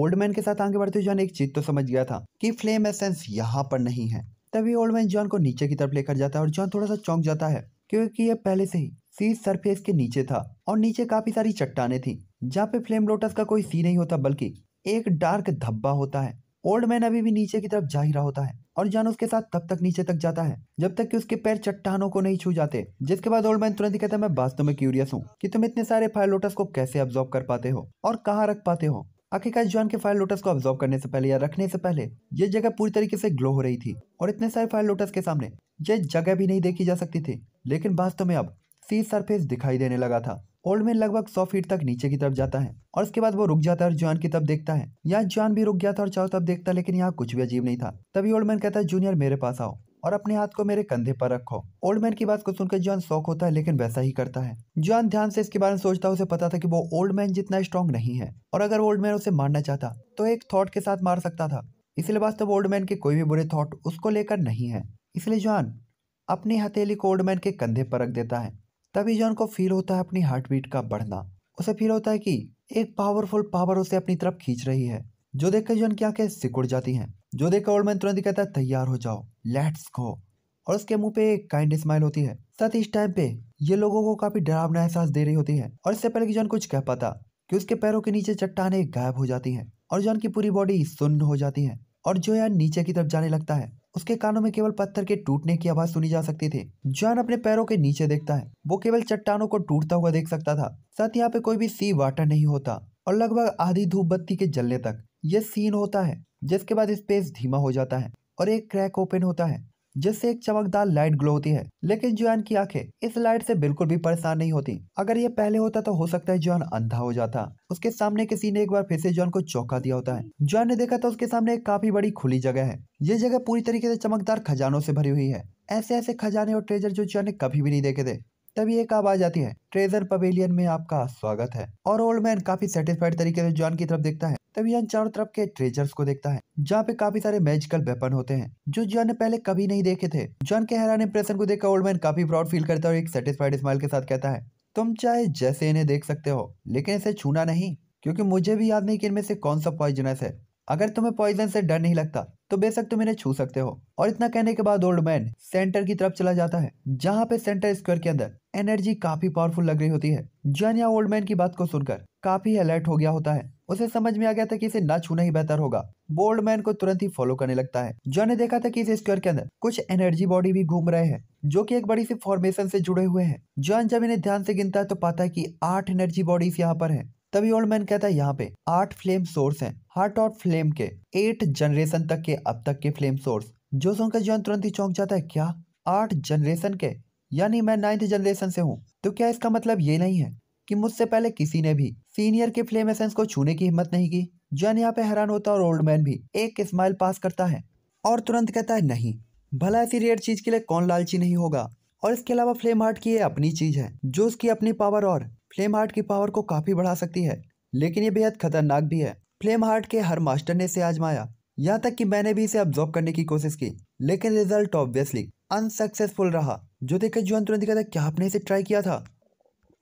Speaker 1: ओल्ड मैन के साथ आगे बढ़ते जॉन एक चीज तो समझ गया था कि फ्लेम एसेंस यहाँ पर नहीं है तभी ओल्ड मैन जॉन को नीचे की तरफ लेकर जाता है और जॉन थोड़ा सा चौंक जाता है क्योंकि ये पहले से ही सी सरफेस के नीचे था और नीचे काफी सारी चट्टाने थी जहाँ पे फ्लेम लोटस का कोई सी नहीं होता बल्कि एक डार्क धब्बा होता है ओल्ड मैन अभी भी नीचे की तरफ जा ही रहा होता है और जान उसके साथ तब तक नीचे तक जाता है जब तक कि उसके पैर चट्टानों को नहीं छू जाते जिसके बाद ओल्ड मैन तुरंत ही कहता है मैं वास्तव में क्यूरियस हूँ कि तुम इतने सारे फायर लोटस को कैसे ऑब्जॉर्व कर पाते हो और कहाँ रख पाते हो आखिरकार जॉन के फायर लोटस को ऑब्जॉर्व करने से पहले या रखने से पहले ये जगह पूरी तरीके से ग्लो हो रही थी और इतने सारे फायर लोटस के सामने ये जगह भी नहीं देखी जा सकती थी लेकिन वास्तव में अब सी सरफेस दिखाई देने लगा था ओल्ड मैन लगभग सौ फीट तक नीचे की तरफ जाता है और उसके बाद वो रुक जाता है और जॉन की तरफ देखता है यहाँ जॉन भी रुक गया था और चारों तरफ देखता लेकिन यहाँ कुछ भी अजीब नहीं था तभी ओल्ड मैन कहता है जूनियर मेरे पास आओ और अपने हाथ को मेरे कंधे पर रखो ओल्ड मैन की बात को सुनकर जॉन शौक होता है लेकिन वैसा ही करता है जॉन ध्यान से इसके बारे में सोचता है उसे पता था कि वो ओल्ड मैन जितना स्ट्रांग नहीं है और अगर ओल्ड मैन उसे मारना चाहता तो एक थॉट के साथ मार सकता था इसलिए वास्तव ओल्ड मैन के कोई भी बुरे थॉट उसको लेकर नहीं है इसलिए जॉन अपनी हथेली को ओल्ड मैन के कंधे पर रख देता है तभी जॉन को फील होता है अपनी हार्ट बीट का बढ़ना उसे फील होता है कि एक पावरफुल पावर उसे अपनी तरफ खींच रही है जो देखकर जॉन की आंखें सिकुड़ जाती हैं जो देखकर ओल्ड मैन तुरंत कहता है तैयार हो जाओ लेट्स गो और उसके मुंह पे एक काइंड स्माइल होती है साथ ही इस टाइम पे ये लोगों को काफी डरावना एहसास दे रही होती है और इससे पहले कि जॉन कुछ कह पाता कि उसके पैरों के नीचे चट्टाने गायब हो जाती हैं और जॉन की पूरी बॉडी सुन्न हो जाती है और जो यार नीचे की तरफ जाने लगता है उसके कानों में केवल पत्थर के टूटने की आवाज सुनी जा सकती थी जॉन अपने पैरों के नीचे देखता है वो केवल चट्टानों को टूटता हुआ देख सकता था साथ यहाँ पे कोई भी सी वाटर नहीं होता और लगभग आधी धूप बत्ती के जलने तक यह सीन होता है जिसके बाद स्पेस धीमा हो जाता है और एक क्रैक ओपन होता है जिससे एक चमकदार लाइट ग्लो होती है लेकिन जुआन की आंखें इस लाइट से बिल्कुल भी परेशान नहीं होती अगर ये पहले होता तो हो सकता है जुआन अंधा हो जाता उसके सामने किसी ने एक बार फिर से जोन को चौंका दिया होता है जोन ने देखा तो उसके सामने एक काफी बड़ी खुली जगह है ये जगह पूरी तरीके से चमकदार खजानों से भरी हुई है ऐसे ऐसे खजाने और ट्रेजर जो जॉन ने कभी भी नहीं देखे थे तभी एक आवाज आती है ट्रेजर पवेलियन में आपका स्वागत है और ओल्ड मैन काफी सेटिस्फाइड तरीके से जॉन की तरफ देखता है तभी जॉन चारों तरफ के ट्रेजर्स को देखता है जहाँ पे काफी सारे मैजिकल वेपन होते हैं जो जॉन ने पहले कभी नहीं देखे थे जॉन के हैरान इंप्रेशन को देखकर ओल्ड मैन काफी प्राउड फील करता है और एक सेटिस्फाइड स्माइल के साथ कहता है तुम चाहे जैसे इन्हें देख सकते हो लेकिन इसे छूना नहीं क्योंकि मुझे भी याद नहीं कि इनमें से कौन सा पॉइजनस है अगर तुम्हें पॉइजन से डर नहीं लगता तो बेशक तुम इन्हें छू सकते हो और इतना कहने के बाद ओल्ड मैन सेंटर की तरफ चला जाता है जहाँ पे सेंटर स्क्वायर के अंदर एनर्जी काफी पावरफुल लग रही होती है जॉन या ओल्ड मैन की बात को सुनकर काफी अलर्ट हो गया होता है उसे समझ में आ गया था कि इसे ना छूना ही बेहतर होगा बोल्ड मैन को तुरंत ही फॉलो करने लगता है जो ने देखा था कि इस स्क्वायर के अंदर कुछ एनर्जी बॉडी भी घूम रहे हैं जो कि एक बड़ी सी फॉर्मेशन से जुड़े हुए हैं जॉन जब इन्हें ध्यान से गिनता है तो पाता है कि आठ एनर्जी बॉडीज यहाँ पर है तभी ओल्ड मैन कहता है यहाँ पे आठ फ्लेम सोर्स हैं हार्ट और फ्लेम के एट जनरेशन तक के अब तक के फ्लेम सोर्स जो सुनकर जॉन तुरंत ही चौंक जाता है क्या आठ जनरेशन के यानी मैं नाइन्थ जनरेशन से हूँ तो क्या इसका मतलब ये नहीं है कि मुझसे पहले किसी ने भी सीनियर के फ्लेम एसेंस को छूने की हिम्मत नहीं की जन यहाँ पे हैरान होता और ओल्ड मैन भी एक स्माइल पास करता है और तुरंत कहता है नहीं भला ऐसी रेयर चीज के लिए कौन लालची नहीं होगा और इसके अलावा फ्लेम हार्ट की ये अपनी चीज है जो उसकी अपनी पावर और फ्लेम हार्ट की पावर को काफी बढ़ा सकती है लेकिन ये बेहद खतरनाक भी है फ्लेम हार्ट के हर मास्टर ने इसे आजमाया यहाँ तक कि मैंने भी इसे ऑब्जॉर्व करने की कोशिश की लेकिन रिजल्ट ऑब्वियसली अनसक्सेसफुल रहा जो देखकर जुआन तुरंत कहता है क्या आपने इसे ट्राई किया था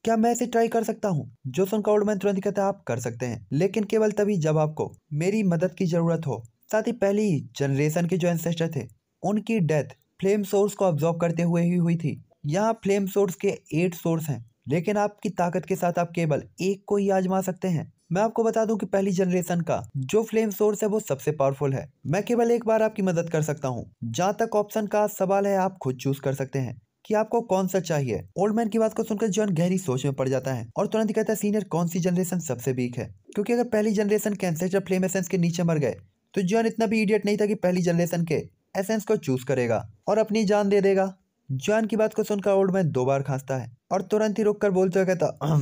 Speaker 1: क्या मैं इसे ट्राई कर सकता हूँ जो सुनकर मैन तुरंत कहता है आप कर सकते हैं लेकिन केवल तभी जब आपको मेरी मदद की ज़रूरत हो साथ ही पहली जनरेशन के जो एंसेस्टर थे उनकी डेथ फ्लेम सोर्स को ऑब्जॉर्व करते हुए ही हुई थी यहाँ फ्लेम सोर्स के एट सोर्स हैं लेकिन आपकी ताकत के साथ आप केवल एक को ही आजमा सकते हैं मैं आपको बता दूं कि पहली जनरेशन का जो फ्लेम सोर्स है वो सबसे पावरफुल है मैं केवल एक बार आपकी मदद कर सकता हूँ जहाँ तक ऑप्शन का सवाल है आप खुद चूज कर सकते हैं कि आपको कौन सा चाहिए ओल्ड मैन की बात को सुनकर जॉन गहरी सोच में पड़ जाता है और तुरंत कहता है सीनियर कौन सी जनरेशन सबसे वीक है क्योंकि अगर पहली जनरेशन कैंसेटर फ्लेम एसेंस के नीचे मर गए तो जॉन इतना भी इडियट नहीं था कि पहली जनरेशन के एसेंस को चूज करेगा और अपनी जान दे देगा जॉन की बात को सुनकर ओल्ड मैन दो बार खांसता है और तुरंत ही रुक कर बोलते हुए कहता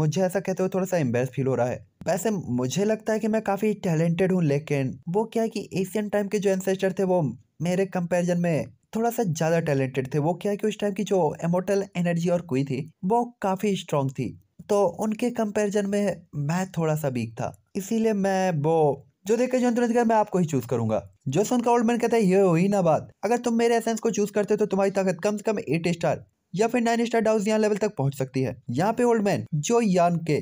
Speaker 1: मुझे ऐसा कहते हुए थोड़ा सा एम्बेस फील हो रहा है वैसे मुझे लगता है कि मैं काफ़ी टैलेंटेड हूँ लेकिन वो क्या है कि एशियन टाइम के जो एंसेस्टर थे वो मेरे कंपैरिजन में थोड़ा सा ज़्यादा टैलेंटेड थे वो क्या है कि उस टाइम की जो एमोटल एनर्जी और कोई थी वो काफ़ी स्ट्रांग थी तो उनके कंपैरिजन में मैं थोड़ा सा वीक था इसीलिए मैं वो जो देखे जो अंतर मैं आपको ही चूज करूंगा जो सुनकर ओल्ड मैन कहता है ये हुई ना बात अगर तुम मेरे एसेंस को चूज करते हो तो तुम्हारी ताकत कम से कम एट स्टार या फिर नाइन स्टार डाउस यहाँ लेवल तक पहुंच सकती है यहाँ पे ओल्ड मैन जो यान के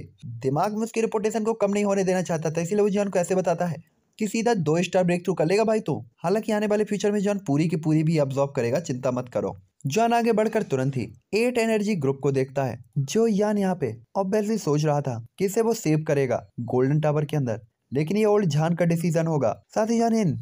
Speaker 1: दिमाग में उसकी रिपोर्टेशन को कम नहीं होने देना चाहता था इसीलिए वो जान को ऐसे बताता है कि सीधा दो स्टार ब्रेक थ्रू कर लेगा भाई तो हालांकि आने वाले फ्यूचर में जॉन पूरी की पूरी भी ऑब्जॉर्व करेगा चिंता मत करो जॉन आगे बढ़कर तुरंत ही एट एनर्जी ग्रुप को देखता है जो यान यहाँ पे ऑब्वियसली सोच रहा था कि इसे वो सेव करेगा गोल्डन टावर के अंदर लेकिन ये ओल्ड जान का डिसीजन होगा साथ ही जान इन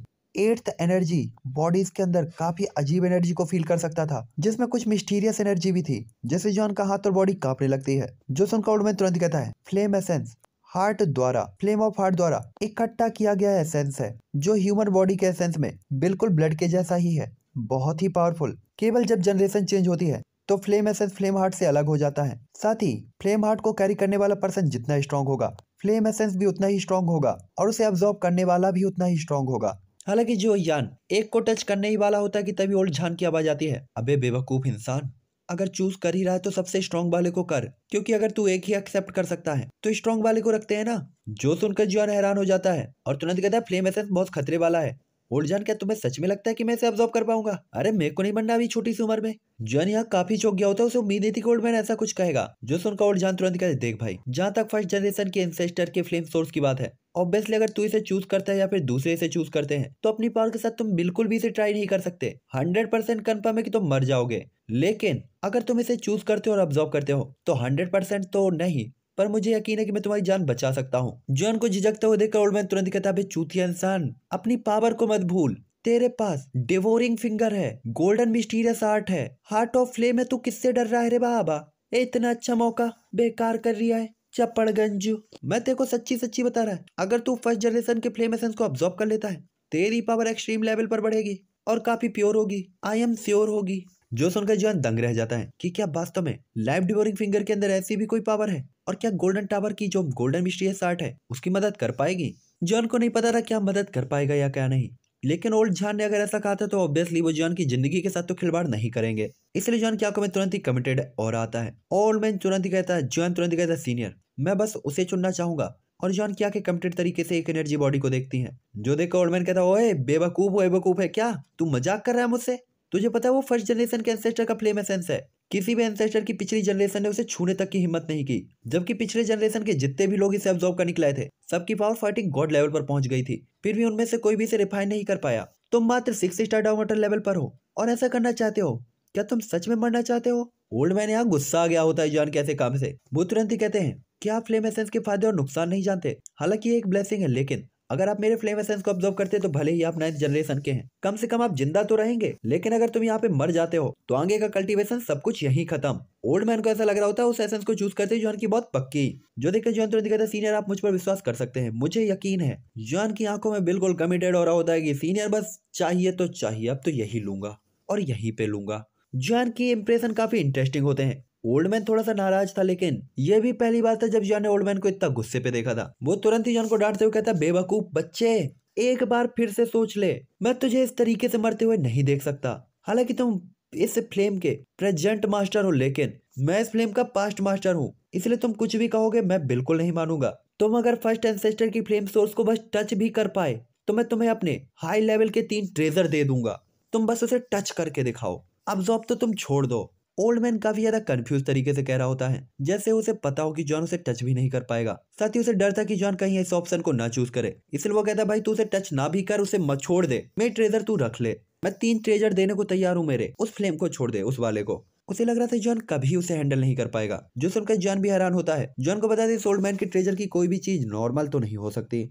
Speaker 1: एट्थ एनर्जी बॉडीज के अंदर काफी अजीब एनर्जी को फील कर सकता था जिसमें कुछ मिस्टीरियस एनर्जी भी थी जैसे जॉन का हाथ और बॉडी कांपने लगती है जो सुनकर उड़ में तुरंत कहता है फ्लेम एसेंस हार्ट द्वारा फ्लेम ऑफ हार्ट द्वारा इकट्ठा किया गया एसेंस है जो ह्यूमन बॉडी के एसेंस में बिल्कुल ब्लड के जैसा ही है बहुत ही पावरफुल केवल जब जनरेशन चेंज होती है तो फ्लेम एसेंस फ्लेम हार्ट से अलग हो जाता है साथ ही फ्लेम हार्ट को कैरी करने वाला पर्सन जितना स्ट्रांग होगा फ्लेम एसेंस भी उतना ही स्ट्रांग होगा और उसे ऑब्जॉर्व करने वाला भी उतना ही स्ट्रांग होगा हालांकि जो यान एक को टच करने ही वाला होता है कि तभी ओल्ड झान की आवाज आती है अबे बेवकूफ इंसान अगर चूज कर ही रहा है तो सबसे स्ट्रॉन्ग वाले को कर क्योंकि अगर तू एक ही एक्सेप्ट कर सकता है तो स्ट्रॉन्ग वाले को रखते हैं ना जो सुनकर जुआन हैरान हो जाता है और तुरंत तो कहता है फ्लेम एसेंस बहुत खतरे वाला है ओल्ड जान क्या तुम्हें सच में लगता है कि मैं इसे ऑब्जॉर्व कर पाऊंगा अरे मेरे को नहीं बनना अभी छोटी सी उम्र में जॉन यहाँ काफी चौक गया होता है उसे उम्मीद नहीं थी कि ओल्ड मैन ऐसा कुछ कहेगा जो सुनकर ओल्ड जान तुरंत कहते देख भाई जहाँ तक फर्स्ट जनरेशन के इंसेस्टर के फ्लेम सोर्स की बात है ऑब्वियसली अगर तू इसे चूज करता है या फिर दूसरे इसे चूज करते हैं तो अपनी पावर के साथ तुम बिल्कुल भी इसे ट्राई नहीं कर सकते हंड्रेड परसेंट कन्फर्म है कि तुम मर जाओगे लेकिन अगर तुम इसे चूज करते हो और ऑब्जॉर्व करते हो तो हंड्रेड परसेंट तो नहीं पर मुझे यकीन है कि मैं तुम्हारी जान बचा सकता हूँ जॉन को झिझकते हुए देखकर मैन तुरंत कहता है चूतिया इंसान अपनी पावर को मत भूल तेरे पास डिवोरिंग फिंगर है गोल्डन मिस्टीरियस आर्ट है हार्ट ऑफ फ्लेम है तू किससे डर रहा है रे बाबा इतना अच्छा मौका बेकार कर रिया है चपड़ गंजू मैं तेरे को सच्ची सच्ची बता रहा है अगर तू फर्स्ट जनरेशन के फ्लेम एसेंस को ऑब्जॉर्व कर लेता है तेरी पावर एक्सट्रीम लेवल पर बढ़ेगी और काफी प्योर होगी आई एम श्योर होगी जो सुनकर जॉन दंग रह जाता है कि क्या वास्तव में लाइफ डिवोरिंग फिंगर के अंदर ऐसी भी कोई पावर है और क्या गोल्डन टावर की जो गोल्डन मिस्ट्री आर्ट है उसकी मदद कर पाएगी जॉन को नहीं पता था क्या मदद कर पाएगा या क्या नहीं लेकिन ओल्ड जॉन ने अगर ऐसा कहा था तो ऑब्वियसली वो जॉन की जिंदगी के साथ तो खिलवाड़ नहीं करेंगे इसलिए जॉन की आंखों में तुरंत ही कमिटेड और आता है ओल्ड मैन तुरंत ही कहता है जॉन तुरंत ही कहता है सीनियर मैं बस उसे चुनना चाहूंगा और जॉन क्या के कमिटेड तरीके से एक एनर्जी बॉडी को देखती है जो देखो ओल्ड मैन कहता है बेबकूफ बेवकूफ है क्या तू मजाक कर रहा है मुझसे तुझे पता है वो फर्स्ट जनरेशन के एंसेस्टर का फ्लेम एसेंस है किसी भी एंसेस्टर की पिछली जनरेशन ने उसे छूने तक की हिम्मत नहीं की जबकि पिछले जनरेशन के जितने भी लोग इसे ऑब्जॉर्व करने के थे सबकी पावर फाइटिंग गॉड लेवल पर पहुंच गई थी फिर भी उनमें से कोई भी इसे रिफाइन नहीं कर पाया तुम मात्र सिक्स स्टार डाउमोटर लेवल पर हो और ऐसा करना चाहते हो क्या तुम सच में मरना चाहते हो ओल्ड मैन यहाँ गुस्सा आ गया होता है जान कैसे काम से वो तुरंत ही कहते हैं क्या आप फ्लेम एसेंस के फायदे और नुकसान नहीं जानते हालांकि ये एक ब्लेसिंग है लेकिन अगर आप मेरे फ्लेम एसेंस को ऑब्जर्व करते तो भले ही आप नाइन्थ जनरेशन के हैं कम से कम आप जिंदा तो रहेंगे लेकिन अगर तुम यहाँ पे मर जाते हो तो आगे का कल्टीवेशन सब कुछ यही खत्म ओल्ड मैन को ऐसा लग रहा होता है उस एसेंस को चूज करते जोन की बहुत पक्की जो देखकर जोन तुरंत कहते है सीनियर आप मुझ पर विश्वास कर सकते हैं मुझे यकीन है जोन की आंखों में बिल्कुल कमिटेड हो रहा होता है कि सीनियर बस चाहिए तो चाहिए अब तो यही लूंगा और यही पे लूंगा जॉन की इम्प्रेशन काफी इंटरेस्टिंग होते हैं ओल्डमैन थोड़ा सा नाराज था लेकिन ये भी पहली बार था जब जॉन ने ओल्डमैन को इतना गुस्से पे देखा था वो तुरंत ही जॉन को डांटते हुए कहता बेवकूफ बच्चे एक बार फिर से सोच ले मैं तुझे इस तरीके से मरते हुए नहीं देख सकता हालांकि तुम इस फ्लेम के प्रेजेंट मास्टर हो लेकिन मैं इस फ्लेम का पास्ट मास्टर हूँ इसलिए तुम कुछ भी कहोगे मैं बिल्कुल नहीं मानूंगा तुम अगर फर्स्ट एंसेस्टर की फ्लेम सोर्स को बस टच भी कर पाए तो मैं तुम्हें अपने हाई लेवल के तीन ट्रेजर दे दूंगा तुम बस उसे टच करके दिखाओ अब जॉब तो तुम छोड़ दो ओल्ड मैन काफी ज्यादा कंफ्यूज तरीके से कह रहा होता है जैसे उसे पता हो कि जॉन उसे टच भी नहीं कर पाएगा साथ ही उसे डर था कि जॉन कहीं इस ऑप्शन को ना चूज करे इसलिए वो कहता भाई तू उसे टच ना भी कर उसे मत छोड़ दे मेरे ट्रेजर तू रख ले मैं तीन ट्रेजर देने को तैयार हूँ मेरे उस फ्लेम को छोड़ दे उस वाले को उसे लग रहा था जॉन कभी उसे हैंडल नहीं कर पाएगा जो सुनकर जॉन भी हैरान होता है जॉन को बता दे ओल्ड मैन के ट्रेजर की कोई भी चीज नॉर्मल तो नहीं हो सकती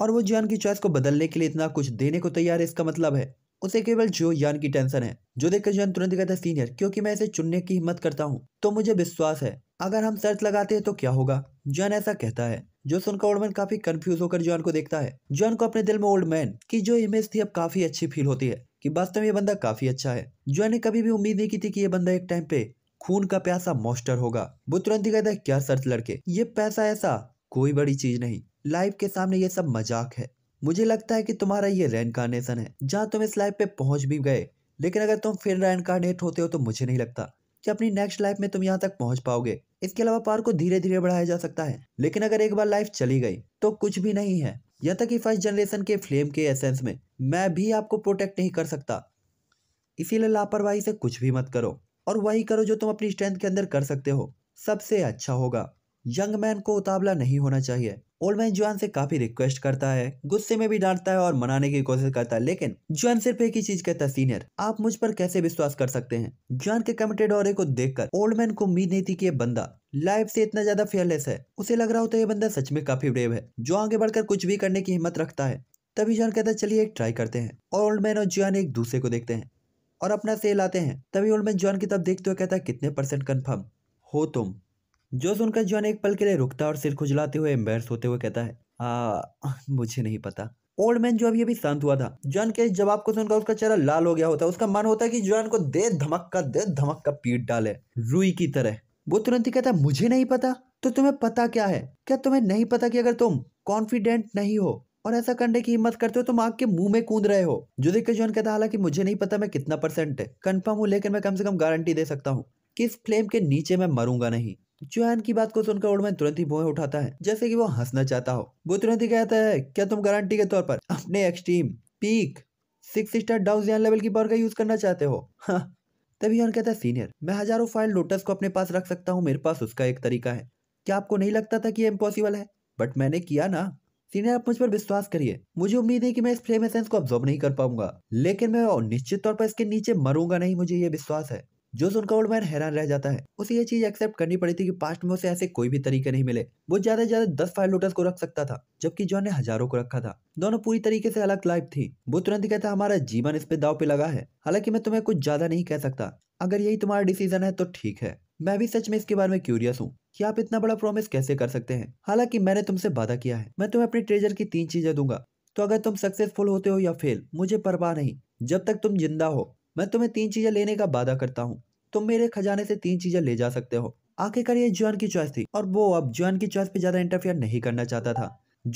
Speaker 1: और वो जॉन की चॉइस को बदलने के लिए इतना कुछ देने को तैयार है इसका मतलब है उसे केवल जो यान की टेंशन है जो देखकर जो तुरंत कहता है सीनियर क्योंकि मैं इसे चुनने की हिम्मत करता हूँ तो मुझे विश्वास है अगर हम शर्त लगाते हैं तो क्या होगा जॉन ऐसा कहता है जो सुनकर ओल्डमैन काफी कंफ्यूज होकर जॉन को देखता है जॉन को अपने दिल में ओल्डमैन की जो इमेज थी अब काफी अच्छी फील होती है कि वास्तव में ये बंदा काफी अच्छा है जॉन ने कभी भी उम्मीद नहीं की थी कि ये बंदा एक टाइम पे खून का प्यासा मॉस्टर होगा वो तुरंत ही कहता है क्या शर्त लड़के ये पैसा ऐसा कोई बड़ी चीज नहीं लाइफ के सामने ये सब मजाक है मुझे लगता है कि तुम्हारा ये रेनकारनेशन है जहाँ तुम इस लाइफ पे पहुंच भी गए लेकिन अगर तुम फिर रेनकारनेट होते हो तो मुझे नहीं लगता कि अपनी नेक्स्ट लाइफ में तुम यहाँ तक पहुंच पाओगे इसके अलावा पार को धीरे धीरे बढ़ाया जा सकता है लेकिन अगर एक बार लाइफ चली गई तो कुछ भी नहीं है यहाँ तक कि फर्स्ट जनरेशन के फ्लेम के एसेंस में मैं भी आपको प्रोटेक्ट नहीं कर सकता इसीलिए लापरवाही से कुछ भी मत करो और वही करो जो तुम अपनी स्ट्रेंथ के अंदर कर सकते हो सबसे अच्छा होगा यंग मैन को उतावला नहीं होना चाहिए ओल्ड मैन जुआन से काफी रिक्वेस्ट करता है गुस्से में भी डांटता है और मनाने की कोशिश करता है लेकिन जुआन सिर्फ एक ही चीज कहता है सीनियर आप मुझ पर कैसे विश्वास कर सकते हैं जुआन के कमिटेड और को देखकर ओल्ड मैन को उम्मीद नहीं थी कि ये बंदा लाइफ से इतना ज्यादा फेयरलेस है उसे लग रहा होता है ये बंदा सच में काफी ब्रेव है जो आगे बढ़कर कुछ भी करने की हिम्मत रखता है तभी जुआन कहता है चलिए एक ट्राई करते हैं और ओल्ड मैन और जुआन एक दूसरे को देखते हैं और अपना सेल आते हैं तभी ओल्ड मैन जुआन की तरफ देखते हुए कहता है कितने परसेंट कन्फर्म हो तुम जो सुनकर जॉन एक पल के लिए रुकता और सिर खुजलाते हुए एम्बेस होते हुए कहता है आ, मुझे नहीं पता ओल्ड मैन जो अभी अभी शांत हुआ था जॉन के जवाब को सुनकर उसका चेहरा लाल हो गया होता उसका मन होता है कि जॉन को दे धमक का दे धमक का पीट डाले रुई की तरह वो तुरंत ही कहता मुझे नहीं पता तो तुम्हें पता क्या है क्या तुम्हें नहीं पता कि अगर तुम कॉन्फिडेंट नहीं हो और ऐसा करने की हिम्मत करते हो तुम आग के मुंह में कूद रहे हो जो देखकर जॉन कहता हालांकि मुझे नहीं पता मैं कितना परसेंट है कन्फर्म हूँ लेकिन मैं कम से कम गारंटी दे सकता हूँ किस फ्लेम के नीचे मैं मरूंगा नहीं चुहान की बात को सुनकर उड़मैन तुरंत ही भोए उठाता है जैसे कि वो हंसना चाहता हो वो तुरंत ही कहता है क्या तुम गारंटी के तौर पर अपने extreme peak six star down level की पावर का यूज करना चाहते हो हाँ। तभी यान कहता है सीनियर मैं हजारों फाइल लोटस को अपने पास रख सकता हूँ मेरे पास उसका एक तरीका है क्या आपको नहीं लगता था कि यह इम्पॉसिबल है बट मैंने किया ना सीनियर आप मुझ पर विश्वास करिए मुझे उम्मीद है कि मैं इस फ्लेम एसेंस को ऑब्जॉर्व नहीं कर पाऊंगा लेकिन मैं निश्चित तौर पर इसके नीचे मरूंगा नहीं मुझे ये विश्वास है जो सुनकर ओल्ड मैन हैरान रह जाता है उसे ये चीज एक्सेप्ट करनी पड़ी थी कि पास्ट में उसे ऐसे कोई भी तरीके नहीं मिले वो ज्यादा से ज्यादा दस फायर लोटस को रख सकता था जबकि जॉन ने हजारों को रखा था दोनों पूरी तरीके से अलग लाइफ थी वो तुरंत कहता हमारा जीवन इस पे दाव पे लगा है हालांकि मैं तुम्हें कुछ ज्यादा नहीं कह सकता अगर यही तुम्हारा डिसीजन है तो ठीक है मैं भी सच में इसके बारे में क्यूरियस हूँ कि आप इतना बड़ा प्रॉमिस कैसे कर सकते हैं हालांकि मैंने तुमसे वादा किया है मैं तुम्हें अपने ट्रेजर की तीन चीजें दूंगा तो अगर तुम सक्सेसफुल होते हो या फेल मुझे परवाह नहीं जब तक तुम जिंदा हो मैं तुम्हें तीन चीजें लेने का वादा करता हूँ तुम मेरे खजाने से तीन चीजें ले जा सकते हो आखिरकार ये जुआन की चॉइस थी और वो अब जुआन की चॉइस पे ज्यादा इंटरफेयर नहीं करना चाहता था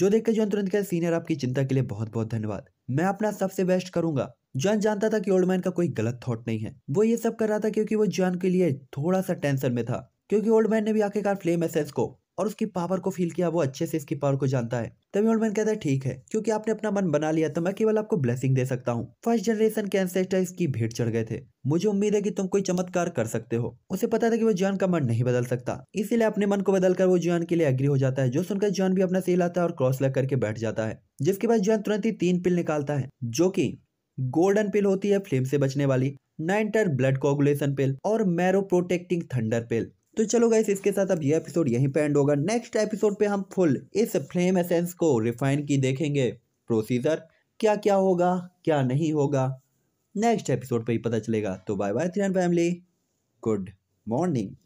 Speaker 1: जो के जुआन तुरंत कहा सीनियर आपकी चिंता के लिए बहुत बहुत धन्यवाद मैं अपना सबसे बेस्ट करूंगा जुआन जानता था कि ओल्ड मैन का कोई गलत थॉट नहीं है वो ये सब कर रहा था क्योंकि वो जॉन के लिए थोड़ा सा टेंशन में था क्योंकि ओल्ड मैन ने भी आखिरकार फ्लेम एसेस को और उसकी पावर को फील किया वो अच्छे से इसकी पावर को जानता है तभी ओल्ड मैन कहता है ठीक है क्योंकि आपने अपना मन बना लिया तो मैं केवल आपको ब्लेसिंग दे सकता हूँ फर्स्ट जनरेशन के एंसेस्टर इसकी भेंट चढ़ गए थे मुझे उम्मीद है कि तुम कोई चमत्कार कर सकते हो उसे पता था कि वो जॉन का मन नहीं बदल सकता इसीलिए अपने मन को बदलकर वो जॉन के लिए अग्री हो जाता है जो सुनकर जॉन भी अपना सेल आता है और क्रॉस लग करके बैठ जाता है जिसके बाद जॉन तुरंत ही तीन पिल निकालता है जो की गोल्डन पिल होती है फ्लेम से बचने वाली नाइंटर ब्लड कोगुलेशन पिल और मैरो प्रोटेक्टिंग थंडर पिल तो चलो गाइस इसके साथ अब ये एपिसोड यहीं पे एंड होगा नेक्स्ट एपिसोड पे हम फुल इस फ्लेम एसेंस को रिफाइन की देखेंगे प्रोसीजर क्या क्या होगा क्या नहीं होगा नेक्स्ट एपिसोड पे ही पता चलेगा तो bye bye three family good morning